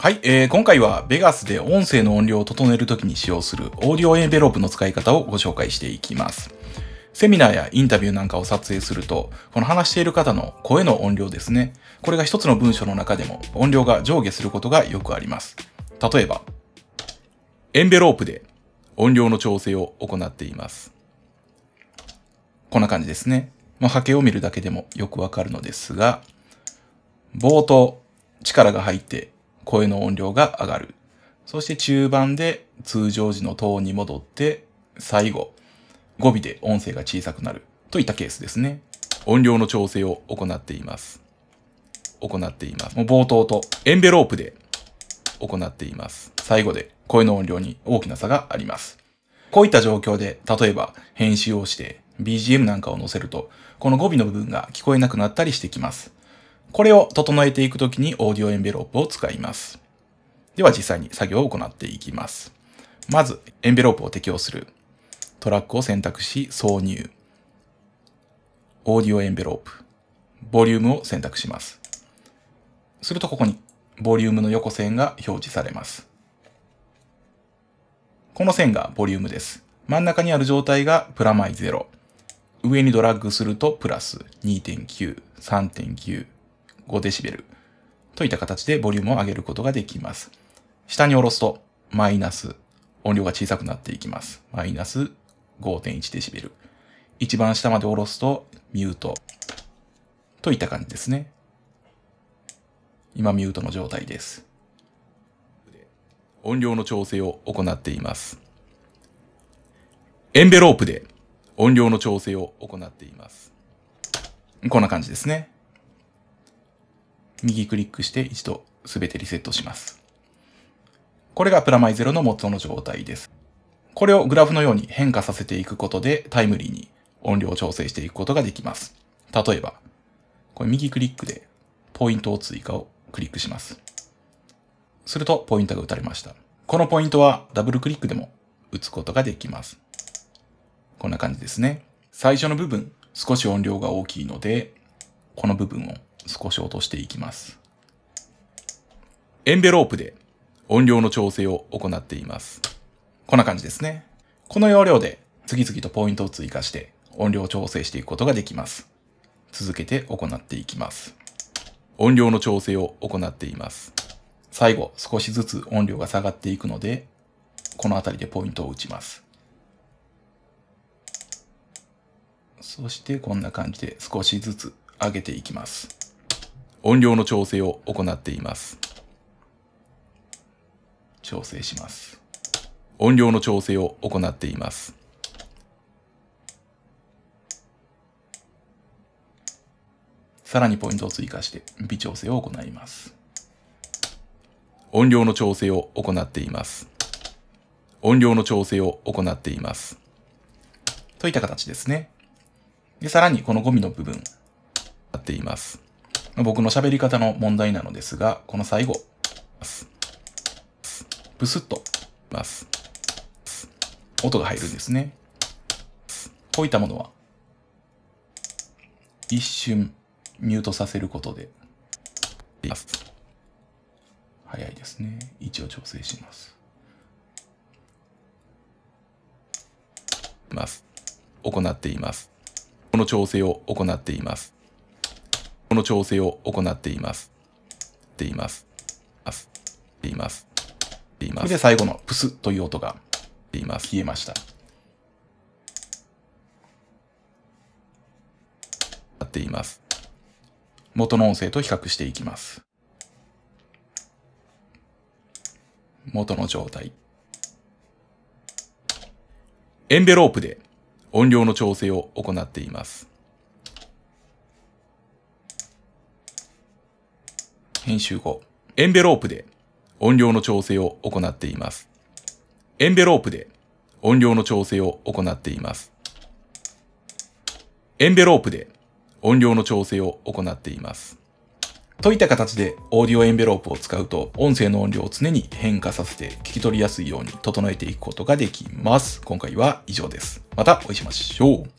はい、えー、今回は Vegas で音声の音量を整えるときに使用するオーディオエンベロープの使い方をご紹介していきます。セミナーやインタビューなんかを撮影すると、この話している方の声の音量ですね。これが一つの文章の中でも音量が上下することがよくあります。例えば、エンベロープで音量の調整を行っています。こんな感じですね。まあ、波形を見るだけでもよくわかるのですが、冒頭、力が入って声の音量が上がる。そして中盤で通常時のトーンに戻って、最後、語尾で音声が小さくなるといったケースですね。音量の調整を行っています。行っています。もう冒頭とエンベロープで行っています。最後で声の音量に大きな差があります。こういった状況で、例えば編集をして BGM なんかを載せると、この語尾の部分が聞こえなくなったりしてきます。これを整えていくときにオーディオエンベロープを使います。では実際に作業を行っていきます。まず、エンベロープを適用する。トラックを選択し、挿入。オーディオエンベロープ。ボリュームを選択します。するとここに、ボリュームの横線が表示されます。この線がボリュームです。真ん中にある状態がプラマイゼロ。上にドラッグするとプラス2.9、3.9、5dB といった形でボリュームを上げることができます。下に下ろすとマイナス、音量が小さくなっていきます。マイナス 5.1dB。一番下まで下ろすとミュートといった感じですね。今ミュートの状態です。音量の調整を行っています。エンベロープで音量の調整を行っています。こんな感じですね。右クリックして一度全てリセットします。これがプラマイゼロの元の状態です。これをグラフのように変化させていくことでタイムリーに音量を調整していくことができます。例えば、これ右クリックでポイントを追加をクリックします。するとポイントが打たれました。このポイントはダブルクリックでも打つことができます。こんな感じですね。最初の部分、少し音量が大きいので、この部分を少し落としていきます。エンベロープで音量の調整を行っています。こんな感じですね。この要領で次々とポイントを追加して音量を調整していくことができます。続けて行っていきます。音量の調整を行っています。最後、少しずつ音量が下がっていくので、この辺りでポイントを打ちます。そしてこんな感じで少しずつ上げていきます。音量の調整を行っています。調整します。音量の調整を行っています。さらにポイントを追加して微調整を行います。音量の調整を行っています。音量の調整を行っています。といった形ですね。で、さらにこのゴミの部分、やっています。僕の喋り方の問題なのですが、この最後、ブスッと、ます。音が入るんですね。こういったものは、一瞬ミュートさせることで、早いですね。位置を調整します。ます。行っています。この調整を行っています。この調整を行っています。っています。っています。っています。で、最後のプスという音が、っいます。消えました。なっています。元の音声と比較していきます。元の状態。エンベロープで音量の調整を行っています。編集後、エンベロープで音量の調整を行っています。エンベロープで音量の調整を行っています。エンベロープで音量の調整を行っています。といった形でオーディオエンベロープを使うと音声の音量を常に変化させて聞き取りやすいように整えていくことができます。今回は以上です。またお会いしましょう。